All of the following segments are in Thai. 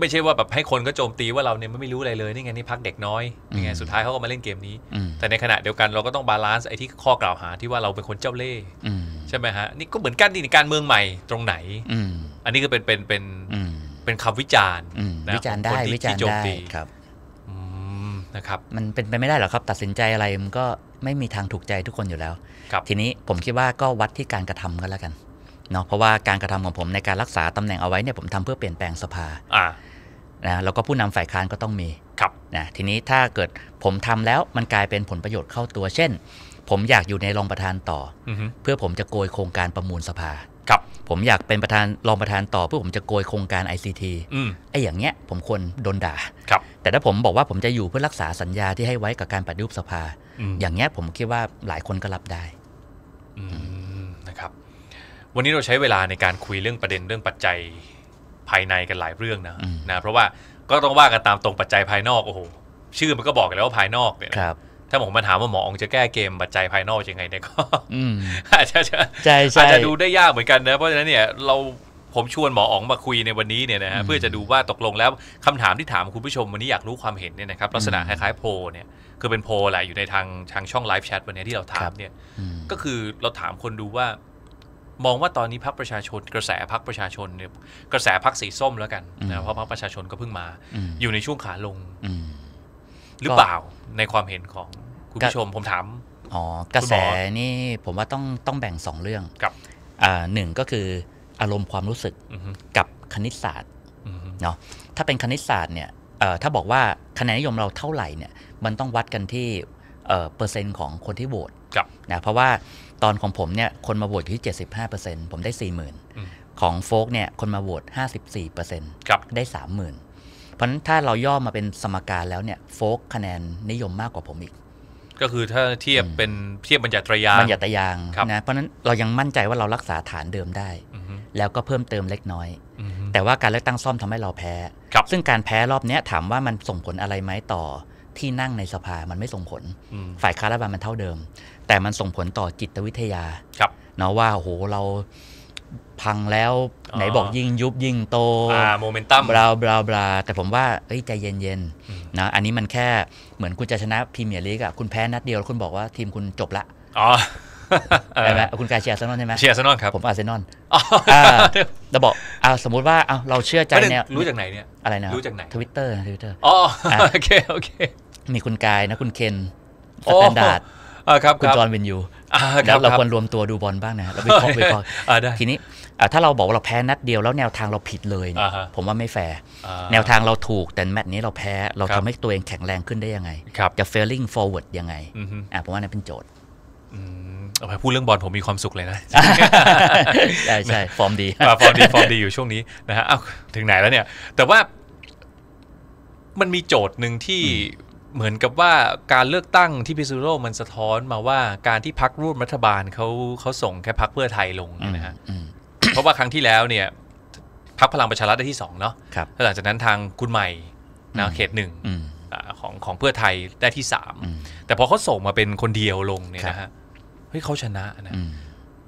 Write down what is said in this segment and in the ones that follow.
ไม่ใช่ว่าแบบให้คนก็โจมตีว่าเราเนี่ยไม่รู้อะไรเลยนี่ไงนี่พักเด็กน้อยนี่ไงสุดท้ายเขาก็มาเล่นเกมนี้ แต่ในขณะเดียวกัน เราก็ต้องบาลานซ์ไอ้ที่ข้อกล่าวหาที่ว่าเราเป็นคนเจ้าเล่ห์ใช่ไหมฮะนี่ก็เหมือนกันนี่การเมืองใหม่ตรงไหนอันนี้ก็เป็นเป็นเป็นเป็นคำวิจารณ์นะวิจารณ์ได้วิจารณ์ได้ครับนะครับมันเป็นไปไม่ได้หรอครับตัดสินใจอะไรมันก็ไม่มีทางถูกใจทุกคนอยู่แล้วทีนี้ผมคิดว่าก็วัดที่การกระทำกันแล้วกันเนาะเพราะว่าการกระทำของผมในการรักษาตำแหน่งเอาไว้เนี่ยผมทำเพื่อเปลี่ยนแปลงสภานะแล้วก็ผู้นำฝ่ายค้านก็ต้องมี ครับนะทีนี้ถ้าเกิดผมทำแล้วมันกลายเป็นผลประโยชน์เข้าตัว เช่น ผมอยากอยู่ในรองประธานต่อ เพื่อผมจะโกยโครงการประมูลสภา ครับ ผมอยากเป็นประธานรองประธานต่อเพื่อผมจะโกยโครงการ ICT ไอ้อย่างเงี้ยผมควรโดนด่า ครับ แต่ถ้าผมบอกว่าผมจะอยู่เพื่อรักษาสัญญาที่ให้ไว้กับการปฏิรูปสภา อย่างเงี้ยผมคิดว่าหลายคนก็รับได้นะครับ วันนี้เราใช้เวลาในการคุยเรื่องประเด็นเรื่องปัจจัยภายในกันหลายเรื่องนะนะเพราะว่าก็ต้องว่ากันตามตรงปัจจัยภายนอกโอ้โหชื่อมันก็บอกแล้วว่าภายนอกเนี่ยถ้าผมมาถามว่าหมอองจะแก้เกมปัจจัยภายนอกยังไงเนี่ยก็อาจจะอาจจะดูได้ยากเหมือนกันนะเพราะฉะนั้นเนี่ยเราผมชวนหมออองมาคุยในวันนี้เนี่ยนะฮะเพื่อจะดูว่าตกลงแล้วคำถามที่ถามคุณผู้ชมวันนี้อยากรู้ความเห็นเนี่ยนะครับลักษณะคล้ายๆโพเนี่ยคือเป็นโพแหละอยู่ในทางทางช่องไลฟ์แชทวันนี้ที่เราถามเนี่ยก็คือเราถามคนดูว่ามองว่าตอนนี้พักประชาชนกระแสพักประชาชนเนี่ยกระแสพักสีส้มแล้วกันนะเพราะพักประชาชนก็เพิ่งมาอยู่ในช่วงขาลงหรือเปล่าในความเห็นของคุณผู้ชมผมถามอ๋อกระแสนี่ผมว่าต้องต้องแบ่งสองเรื่องกับหนึ่งก็คืออารมณ์ความรู้สึกกับคณิตศาสตร์เนาะถ้าเป็นคณิตศาสตร์เนี่ยถ้าบอกว่าคะแนนนิยมเราเท่าไหร่เนี่ย มันต้องวัดกันที่เปอร์เซ็นต์ของคนที่โหวตนะเพราะว่าตอนของผมเนี่ยคนมาโหวตอยู่ที่ 75%ผมได้ 40,000 ของโฟกเนี่ยคนมาโหวต54%ได้ 30,000 เพราะฉะนั้นถ้าเราย่อมาเป็นสมการแล้วเนี่ยโฟกคะแนนนิยมมากกว่าผมอีก ก็คือถ้าเทียบเป็นเทียบบรรยัตรยางบรรยัตรยางนะเพราะนั้นเรายังมั่นใจว่าเรารักษาฐานเดิมได้ แล้วก็เพิ่มเติมเล็กน้อย แต่ว่าการเลือกตั้งซ่อมทำให้เราแพ้ ซึ่งการแพ้รอบนี้ถามว่ามันส่งผลอะไรไหมต่อที่นั่งในสภามันไม่ส่งผล ฝ่ายค้ารัฐบาลมันเท่าเดิมแต่มันส่งผลต่อจิตวิทยาครับเนาะว่าโห เราพังแล้วไหนบอกยิ่ง ยุบยิ่ง โตโมเมนตัมบราบราบราแต่ผมว่าเอ้ย ใจเย็นๆนะอันนี้มันแค่เหมือนคุณจะชนะพรีเมียร์ลีกอ่ะคุณแพ้นัดเดียวแล้วคุณบอกว่าทีมคุณจบละอ๋อใช่ไหมคุณกายเชียร์อาร์เซนอลใช่ไหมเชียร์อาร์เซนอลครับผมอาร์เซนอลเราบอกอ่าสมมุติว่าเอาเราเชื่อใจเนี่ยรู้จากไหนเนี่ยอะไรนะรู้จากไหนทวิตเตอร์ทวิตเตอร์อ๋อโอเคโอเคมีคุณกายนะคุณเคนสแตนดาร์ดอ่าครับคุณจอร์นวินยูแล้วเราควรรวมตัวดูบอลบ้างนะเราไปเคองไปเคอะทีนี้ถ้าเราบอกว่าเราแพ้นัดเดียวแล้วแนวทางเราผิดเลยผมว่าไม่แฟร์ แนวทางเราถูกแต่แมตช์นี้เราแพ้ เราทำให้ตัวเองแข็งแรงขึ้นได้ยังไง จะ failing forward ยังไงผมว่านี่เป็นโจทย์เอาไปพูดเรื่องบอลผมมีความสุขเลยนะ ใช่ใช่ฟอร์มดีฟอร์มดี ฟอร์มดีอยู่ช่วงนี้นะฮะเอาถึงไหนแล้วเนี่ย แต่ว่ามันมีโจทย์หนึ่งที่เหมือนกับว่าการเลือกตั้งที่พิซูโรมันสะท้อนมาว่าการที่พักร่วมรัฐบาลเขาเขาส่งแค่พักเพื่อไทยลงนะฮะเพราะว่าครั้งที่แล้วเนี่ยพักพลังประชารัฐได้ที่สองเนาะหลังจากนั้นทางคุณใหม่นะเขตหนึ่งของของเพื่อไทยได้ที่สามแต่พอเขาส่งมาเป็นคนเดียวลงเนี่ยนะฮะเฮ้ยเขาชนะนะ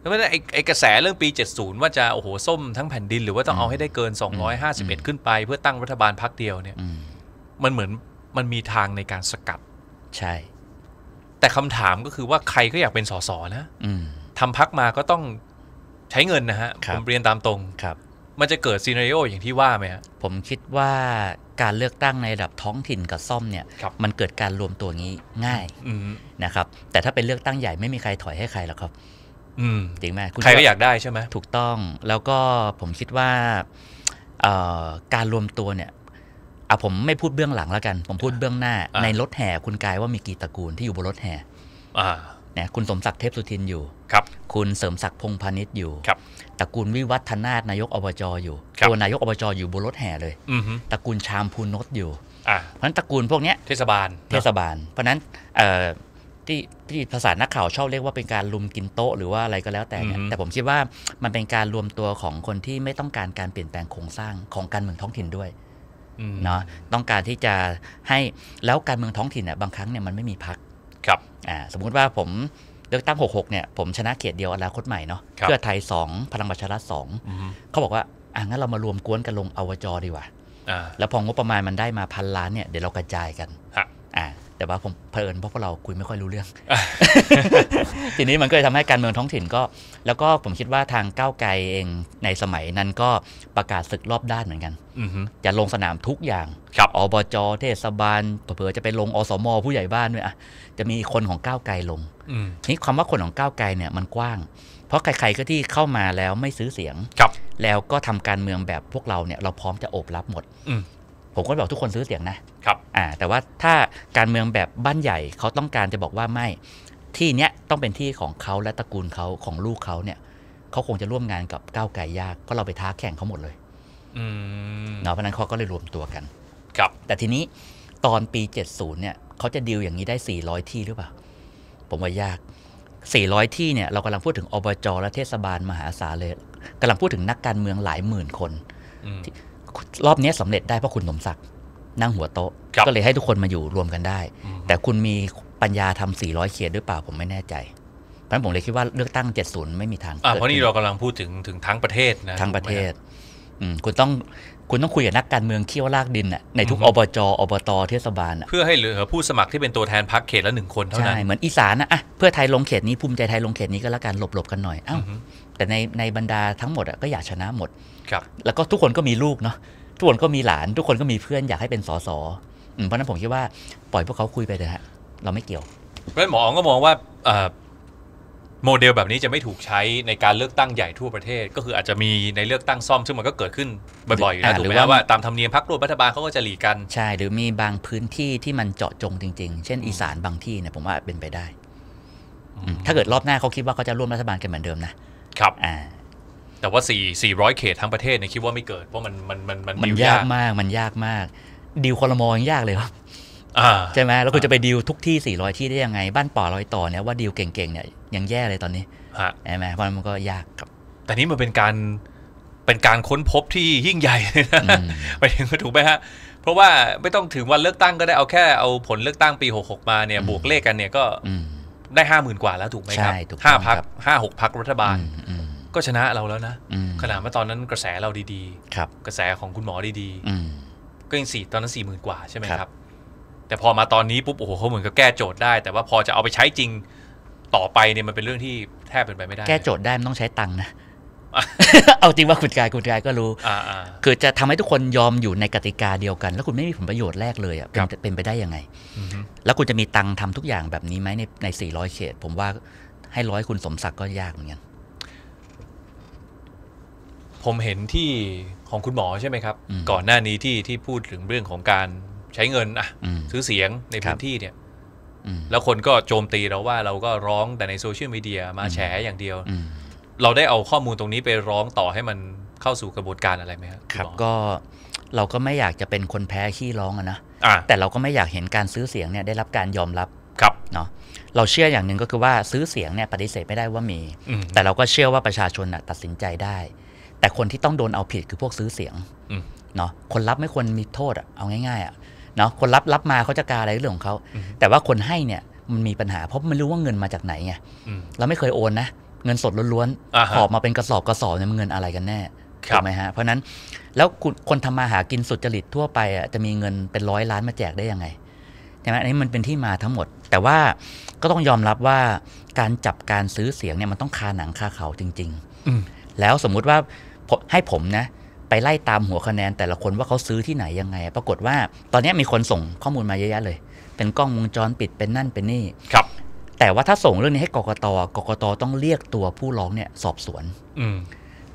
แล้วไม่ได้ไอ้กระแสเรื่องปี 70ว่าจะโอ้โหส้มทั้งแผ่นดิน หรือว่าต้องเอาให้ได้เกิน 251 ขึ้นไปเพื่อตั้งรัฐบาลพักเดียวเนี่ยมันเหมือนมันมีทางในการสกัดใช่ แต่คำถามก็คือว่าใครก็อยากเป็นสสนะทำพักมาก็ต้องใช้เงินนะฮะผมเรียนตามตรงครับ มันจะเกิดซีนารีโออย่างที่ว่าไหมฮะผมคิดว่าการเลือกตั้งในระดับท้องถิ่นกับซ่อมเนี่ยมันเกิดการรวมตัวงี้ง่ายนะครับ แต่ถ้าเป็นเลือกตั้งใหญ่ไม่มีใครถอยให้ใครหรอกครับจริงไหมใครก็อยากได้ใช่ไหมถูกต้องแล้วก็ผมคิดว่าการรวมตัวเนี่ยอ่ะผมไม่พูดเบื้องหลังแล้วกัน ผมพูดเบื้องหน้า ในรถแห่ คุณกายว่ามีกี่ตระกูลที่อยู่บนรถแห่เนี่ยคุณสมศักดิ์เทพสุทินอยู่ครับคุณเสริมศักดิ์พงพาณิชย์อยู่ครับตระกูลวิวัฒนาธนายกอบจอยู่ ตัวนายกอบจอยู่บนรถแห่เลยตระกูลชามพูนนทอยู่เพราะนั้นตระกูลพวกนี้เทศบาลเทศบาล เพราะนั้นที่ที่ภาษานักข่าวชอบเรียกว่าเป็นการลุมกินโต๊ะหรือว่าอะไรก็แล้วแต่ แต่ผมคิดว่ามันเป็นการรวมตัวของคนที่ไม่ต้องการการเปลี่ยนแปลงโครงสร้างของการเมืองท้องถิ่นด้วยเนาะต้องการที่จะให้แล้วการเมืองท้องถิ่นเนี่ยบางครั้งเนี่ยมันไม่มีพักครับอ่าสมมุติว่าผมเลือกตั้ง 66 เนี่ย ผมชนะเขตเดียวอนาคตใหม่เนาะเพื่อไทย 2 พลังประชารัฐสองเขาบอกว่าอ่างั้นเรามารวมกวนกันลงอวจดีกว่าแล้วพองบประมาณมันได้มาพันล้านเนี่ย เดี๋ยวเรากระจายกันแต่ว่าผมเพลินเพราะพวกเราคุยไม่ค่อยรู้เรื่อง ทีนี้มันก็เลยทำให้การเมืองท้องถิ่นก็ แล้วก็ผมคิดว่าทางก้าวไกลเองในสมัยนั้นก็ประกาศศึกรอบด้านเหมือนกันจะลงสนามทุกอย่าง อบจเทศบาลเผื่อจะไปลงอสม ผู้ใหญ่บ้านด้วยอ่ะจะมีคนของก้าวไกลลงทีนี้ความว่าคนของก้าวไกลเนี่ยมันกว้าง เพราะใครๆก็ที่เข้ามาแล้วไม่ซื้อเสียงแล้วก็ทำการเมืองแบบพวกเราเนี่ย เราพร้อมจะโอบรับหมดผมก็บอกทุกคนซื้อเสียงนะครับอ่าแต่ว่าถ้าการเมืองแบบบ้านใหญ่เขาต้องการจะบอกว่าไม่ที่เนี้ยต้องเป็นที่ของเขาและตระกูลเขาของลูกเขาเนี่ย เขาคงจะร่วมงานกับก้าวไกลยากเพราะเราไปท้าแข่งเขาหมดเลยเนาะเพราะนั้นเขาก็เลยรวมตัวกัน ครับ แต่ทีนี้ตอนปี 70 เนี่ยเขาจะดีลอย่างนี้ได้ 400 ที่หรือเปล่าผมว่ายาก 400 ที่เนี่ยเรากำลังพูดถึงอบจและเทศบาลมหาศาลเลยกำลังพูดถึงนักการเมืองหลายหมื่นคนรอบนี้สำเร็จได้เพราะคุณสมศักดิ์นั่งหัวโต๊ะ ก็เลยให้ทุกคนมาอยู่รวมกันได้ แต่คุณมีปัญญาทำ400 เขตด้วยเปล่าผมไม่แน่ใจ เพราะผมเลยคิดว่าเลือกตั้ง 70 ไม่มีทาง เพราะนี่เรากำลังพูดถึงถึงทั้งประเทศนะทั้งประเทศคุณต้องคุณต้องคุยกับนักการเมืองเคี่ยวลากดินอ่ะในทุกอบจอบตเทศบาลอ่ะเพื่อให้เหลือผู้สมัครที่เป็นตัวแทนพักเขตละหนึ่งคนเท่านั้นใช่เหมือนอีสานอ่ะเพื่อไทยลงเขตนี้ภูมิใจไทยลงเขตนี้ก็แล้วกันหลบๆกันหน่อยอ้าวแต่ในในบรรดาทั้งหมดอ่ะก็อยากชนะหมดครับ แล้วก็ทุกคนก็มีลูกเนาะทุกคนก็มีหลาน ทุกคนก็มีเพื่อนอยากให้เป็นสสเพราะนั้นผมคิดว่าปล่อยพวกเขาคุยไปเถอะฮะเราไม่เกี่ยวเพราะหมองก็มองว่าโมเดลแบบนี้จะไม่ถูกใช้ในการเลือกตั้งใหญ่ทั่วประเทศ ก็คืออาจจะมีในเลือกตั้งซ่อม ซึ่งมันก็เกิดขึ้นบ่อยๆ อยู่แล้วถูกไหมว่าตามธรรมเนียมพรรครวมรัฐบาลเขาก็จะหลีกกัน ใช่ หรือมีบางพื้นที่ที่มันเจาะจงจริงๆ เช่นอีสานบางที่เนี่ยผมว่าเป็นไปได้ ถ้าเกิดรอบหน้าเขาคิดว่าเขาจะร่วมรัฐบาลกันเหมือนเดิมนะ ครับอ่าแต่ว่า 4 400 เขตทั้งประเทศเนี่ยคิดว่าไม่เกิดเพราะมันมันมันมันยากมากมันยากมากดีลคอรมอยังยากเลยครับใช่ไหมแล้วคุณจะไปดีลทุกที่ 400 ที่ได้ยังไง บ้านป่อร้อยต่อเนี่ย ว่าดีลเก่งๆเนี่ยยังแย่เลยตอนนี้ใช่ไหมเพราะมันก็ยากครับแต่นี้มันเป็นการเป็นการค้นพบที่ยิ่งใหญ่ไปถึงถูกไหมฮะ เพราะว่าไม่ต้องถึงวันเลือกตั้งก็ได้เอาแค่เอาผลเลือกตั้งปี 66 มาเนี่ย บวกเลขกันเนี่ยก็ได้ห้าหมื่นกว่าแล้วถูกไหมครับห้าพักห้าหกพักรัฐบาลก็ชนะเราแล้วนะขนาดว่าตอนนั้นกระแสเราดีๆกระแสของคุณหมอดีๆก็ยังสี่ตอนนั้นสี่หมื่นกว่าใช่ไหมครับแต่พอมาตอนนี้ปุ๊บโอ้โหเขาเหมือนกับแก้โจทย์ได้แต่ว่าพอจะเอาไปใช้จริงต่อไปเนี่ยมันเป็นเรื่องที่แทบเป็นไปไม่ได้ แก้โจทย์ได้มันต้องใช้ตังค์นะเอาจริงว่าคุณกายคุณกายก็รู้คือจะทำให้ทุกคนยอมอยู่ในกติกาเดียวกัน แล้วคุณไม่มีผลประโยชน์แรกเลยอ่ะเป็นไปได้ยังไง แล้วคุณจะมีตังค์ทำทุกอย่างแบบนี้ไหมในใน 400 เขตผมว่าให้ร้อยคุณสมศักดิ์ก็ยากเหมือนกันผมเห็นที่ของคุณหมอ ใช่ไหมครับ ก่อนหน้านี้ที่ที่พูดถึงเรื่องของการใช้เงินอ่ะซื้อเสียงในพื้นที่เนี่ยแล้วคนก็โจมตีเราว่าเราก็ร้องแต่ในโซเชียลมีเดียมาแฉอย่างเดียวเราได้เอาข้อมูลตรงนี้ไปร้องต่อให้มันเข้าสู่กระบวนการอะไรไหมครับครับก็ เราก็ไม่อยากจะเป็นคนแพ้ขี้ร้องอะนะแต่เราก็ไม่อยากเห็นการซื้อเสียงเนี่ย ได้รับการยอมรับครับเนาะเราเชื่ออย่างหนึ่งก็คือว่าซื้อเสียงเนี่ย ปฏิเสธไม่ได้ว่ามีแต่เราก็เชื่อว่าประชาชนตัดสินใจได้ แต่คนที่ต้องโดนเอาผิดคือพวกซื้อเสียงเนาะคนรับไม่ควรมีโทษเอาง่ายๆอ่ะนาะคนรับรับมาเขาจะกาอะไรเรื่องของเขาแต่ว่าคนให้เนี่ยมันมีปัญหาเพราะมันรู้ว่าเงินมาจากไหนไงเราไม่เคยโอนนะ เงินสดล้วนๆหอบมาเป็นกระสอบกระสอบเนี่ยมันเงินอะไรกันแน่ถูกไหมฮะ เพราะนั้นแล้วคนทำมาหากินสุจริตทั่วไปอ่ะจะมีเงินเป็นร้อยล้านมาแจกได้ยังไงใช่ไหมอันนี้มันเป็นที่มาทั้งหมด แต่ว่าก็ต้องยอมรับว่าการจับการซื้อเสียงเนี่ยมันต้องคาหนังคาเขาจริงๆแล้วสมมุติว่าให้ผมนะไปไล่ตามหัวคะแนน แต่ละคนว่าเขาซื้อที่ไหนยังไง ปรากฏว่า ตอนนี้มีคนส่งข้อมูลมาเยอะๆเลย เป็นกล้องวงจรปิดเป็นนั่นเป็นนี่ ครับ แต่ว่าถ้าส่งเรื่องนี้ให้กกตกกตต้องเรียกตัวผู้ร้องเนี่ย สอบสวน อื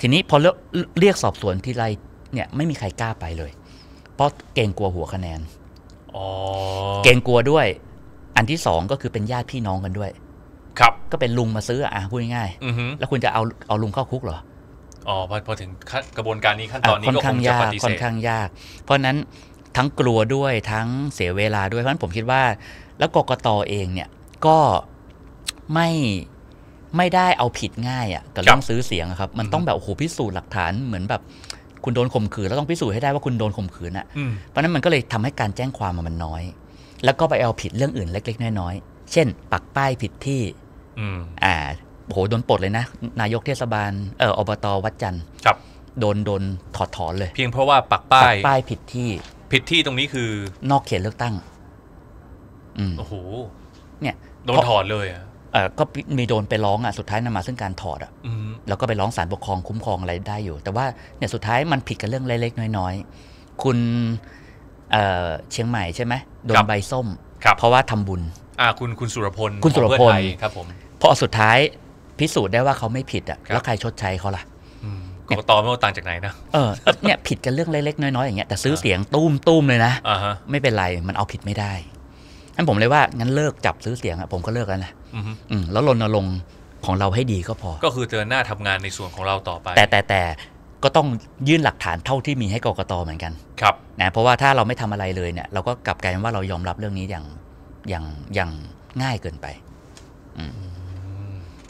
ทีนี้พอเรียกสอบสวนทีไรเนี่ย ไม่มีใครกล้าไปเลย เพราะเกรงกลัวหัวคะแนนเกรงกลัวด้วย อันที่สองก็คือเป็นญาติพี่น้องกันด้วย ครับก็เป็นลุงมาซื้ออ่ะพูดง่ายๆแล้วคุณจะเอาเอาลุงเข้าคุกเหรออ๋อพอพอถึงกระบวนการนี้ขั้นตอนนี้ก็คงจะปฏิเสธค่อนข้างยาก เพราะนั้นทั้งกลัวด้วยทั้งเสียเวลาด้วยเพราะนั้นผมคิดว่า แล้วกกตเองเนี่ยก็ไม่ไม่ได้เอาผิดง่ายอะ่ะกับเรื่องซื้อเสียงครับ มันต้องแบบโอ้โหพิสูจน์หลักฐานเหมือนแบบคุณโดนข่มขืนแล้วต้องพิสูจน์ให้ได้ว่าคุณโดนข่มขืนอะ่ะเพราะนั้นมันก็เลยทำให้การแจ้งความมันน้อย แล้วก็ไปเอาผิดเรื่องอื่นเล็กๆน้อยๆเช่น ปักป้ายผิดที่อ่าโหโดนปลดเลยนะ นายกเทศบาลเอออบตวัดจันทร์ครับโดน โดนถอดถอนเลย เพียงเพราะว่าปักป้ายป้ายผิดที่ ผิดที่ตรงนี้คือนอกเขตเลือกตั้ง อืมโอ้โหเนี่ยโดนถอดเลยอ่ะเออก็มีโดนไปร้องอ่ะสุดท้ายนำมาซึ่งการถอดอ่ะแล้วก็ไปร้องศาลปกครองคุ้มครองอะไรได้อยู่ แต่ว่าเนี่ยสุดท้ายมันผิดกับเรื่องเล็กๆน้อยๆคุณเออเชียงใหม่ใช่ไหมโดนใบส้มเพราะว่าทำบุญ อ่า คุณคุณสุรพลคุณสุรพลครับผมพอสุดท้ายพิสูจน์ได้ว่าเขาไม่ผิดอ่ะ แล้วใครชดใช้ เขาล่ะกรกตไม่เอาตังจากไหนนะ เออ เนี่ยผิดกันเรื่องเล็กๆน้อยๆ อย่างเงี้ยแต่ซื้อเสียงตุ้มตุ้มเลยนะไม่เป็นไรมันเอาผิดไม่ได้ งั้นผมเลยว่างั้นเลิกจับซื้อเสียงอ่ะผมก็เลิกแล้วนะอืแล้วรณรงค์ของเราให้ดีก็พอ ก็คือเจอหน้าทำงานในส่วนของเราต่อไป แต่แต่แต่ก็ต้องยื่นหลักฐานเท่าที่มีให้กรกตเหมือนกัน ครับนะเพราะว่าถ้าเราไม่ทำอะไรเลยเนี่ยเราก็กลับกลายเป็นว่าเรายอมรับเรื่องนี้อย่างอย่างอย่างง่ายเกินไป อืม